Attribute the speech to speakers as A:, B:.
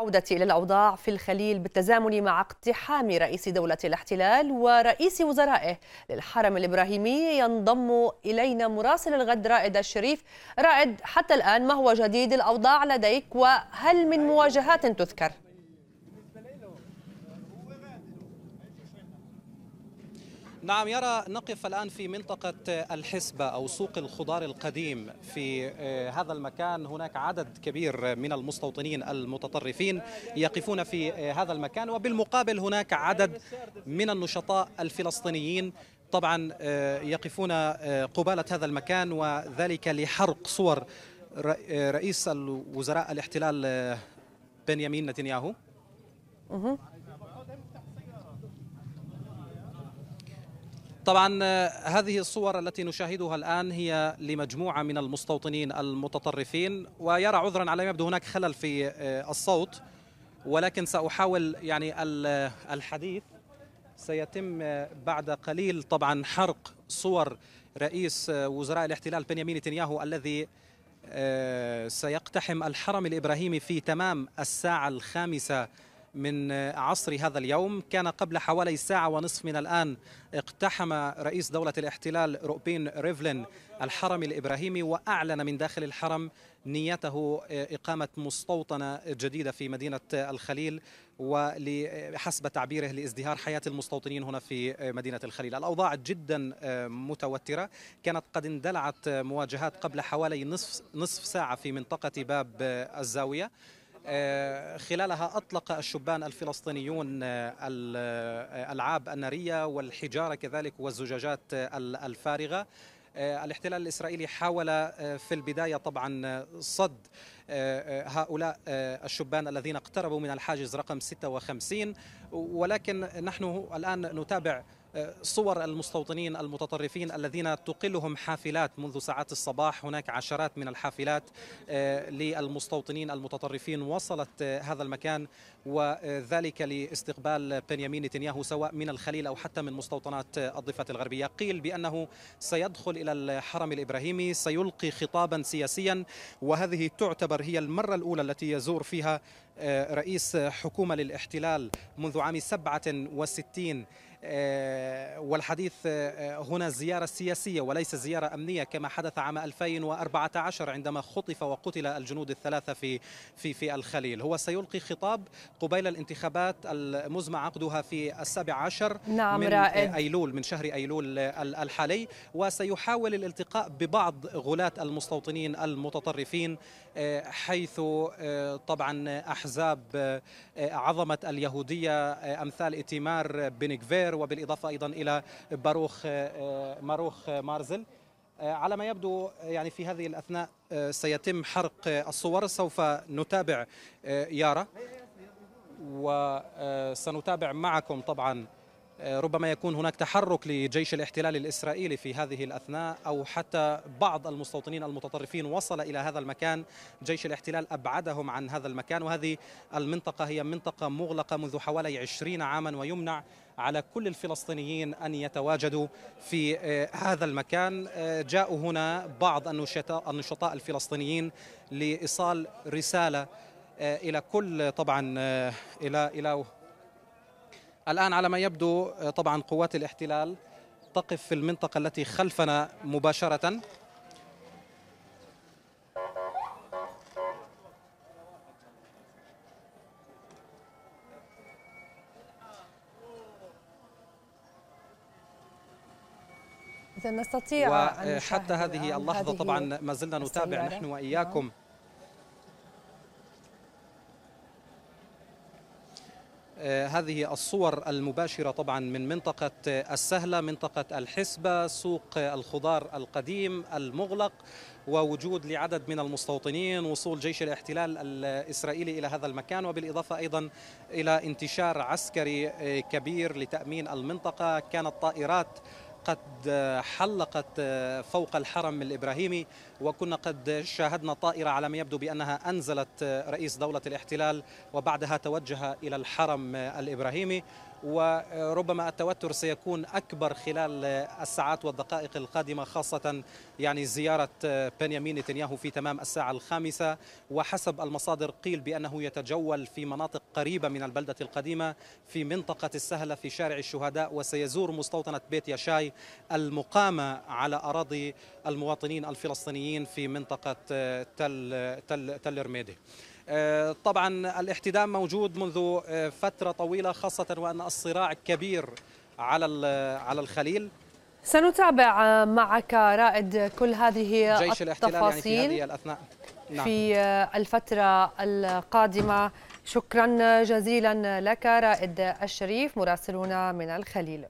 A: عودة إلى الأوضاع في الخليل بالتزامن مع اقتحام رئيس دولة الاحتلال ورئيس وزرائه للحرم الإبراهيمي ينضم إلينا مراسل الغد رائد الشريف رائد حتى الآن ما هو جديد الأوضاع لديك وهل من مواجهات تذكر؟ نعم يرى نقف الآن في منطقة الحسبة أو سوق الخضار القديم في آه، هذا المكان هناك عدد كبير من المستوطنين المتطرفين يقفون في آه، هذا المكان وبالمقابل هناك عدد من النشطاء الفلسطينيين طبعا آه، يقفون قبالة هذا المكان وذلك لحرق صور رئيس الوزراء الاحتلال بنيامين نتنياهو طبعا آه، هذه الصور التي نشاهدها الآن هي لمجموعة من المستوطنين المتطرفين ويرى عذرا على ما يبدو هناك خلل في آه، الصوت ولكن سأحاول يعني آه، الحديث سيتم بعد قليل طبعا حرق صور رئيس وزراء الاحتلال بنيامين نتنياهو الذي سيقتحم الحرم الإبراهيمي في تمام الساعة الخامسة من عصر هذا اليوم كان قبل حوالي ساعة ونصف من الآن اقتحم رئيس دولة الاحتلال روبين ريفلين الحرم الإبراهيمي وأعلن من داخل الحرم نيته إقامة مستوطنة جديدة في مدينة الخليل وحسب تعبيره لازدهار حياة المستوطنين هنا في مدينة الخليل الأوضاع جدا متوترة كانت قد اندلعت مواجهات قبل حوالي نصف, نصف ساعة في منطقة باب الزاوية آه، خلالها أطلق الشبان الفلسطينيون آه، آه، الألعاب النارية والحجارة كذلك والزجاجات الفارغة الاحتلال الإسرائيلي حاول في البداية طبعا صد هؤلاء الشبان الذين اقتربوا من الحاجز رقم 56 ولكن نحن الآن نتابع صور المستوطنين المتطرفين الذين تقلهم حافلات منذ ساعات الصباح هناك عشرات من الحافلات آه، للمستوطنين المتطرفين وصلت آه، هذا المكان وذلك لاستقبال بنيامين نتنياهو سواء من الخليل أو حتى من مستوطنات آه، الضفة الغربية قيل بأنه سيدخل إلى الحرم الإبراهيمي سيلقي خطابا سياسيا وهذه تعتبر هي المرة الأولى التي يزور فيها رئيس حكومة للاحتلال منذ عام 67 آه، والحديث آه، آه، هنا زيارة سياسية وليس زيارة أمنية كما حدث عام 2014 عندما خطف وقتل الجنود الثلاثة في في في الخليل هو سيلقي خطاب قبيل الانتخابات المزمع عقدها في السابع عشر نعم من رائد. أيلول من شهر أيلول الحالي وسيحاول الالتقاء ببعض غلاة المستوطنين المتطرفين حيث طبعا أحزاب عظمة اليهودية أمثال إتمار بنكفير الجزائر وبالإضافة أيضا إلى باروخ آه، ماروخ مارزل آه، على ما يبدو آه، يعني في هذه الأثناء سيتم حرق الصور سوف نتابع يارا وسنتابع معكم طبعا ربما يكون هناك تحرك لجيش الاحتلال الإسرائيلي في هذه الأثناء أو حتى بعض المستوطنين المتطرفين وصل إلى هذا المكان جيش الاحتلال أبعدهم عن هذا المكان وهذه المنطقة هي منطقة مغلقة منذ حوالي 20 عاما ويمنع على كل الفلسطينيين أن يتواجدوا في آه، هذا المكان آه، جاءوا هنا بعض النشطاء, النشطاء الفلسطينيين لإيصال رسالة آه، إلى كل طبعا إلى إلى الآن على ما يبدو آه، طبعا قوات الاحتلال تقف في المنطقة التي خلفنا مباشرة إذا نستطيع وحتى آه، هذه اللحظة طبعا ما زلنا نتابع نحن وإياكم آه، هذه الصور المباشرة طبعا من منطقة السهلة منطقة الحسبة سوق الخضار القديم المغلق ووجود لعدد من المستوطنين وصول جيش الاحتلال الإسرائيلي إلى هذا المكان وبالإضافة أيضا إلى انتشار عسكري آه، كبير لتأمين المنطقة كانت طائرات قد حلقت فوق الحرم الإبراهيمي وكنا قد شاهدنا طائرة على ما يبدو بأنها أنزلت رئيس دولة الاحتلال وبعدها توجه إلى الحرم الإبراهيمي وربما التوتر سيكون أكبر خلال الساعات والدقائق القادمة خاصة يعني زيارة بنيامين نتنياهو في تمام الساعة الخامسة وحسب المصادر قيل بأنه يتجول في مناطق قريبة من البلدة القديمة في منطقة السهلة في شارع الشهداء وسيزور مستوطنة بيت يشاي المقامة على أراضي المواطنين الفلسطينيين في منطقة تل, تل, تل رميدي آه، طبعا الاحتدام موجود منذ آه، فترة طويلة خاصة وأن الصراع كبير على على الخليل سنتابع معك رائد كل هذه جيش التفاصيل يعني في هذه الأثناء نعم. في الفترة القادمة شكرا جزيلا لك رائد الشريف مراسلنا من الخليل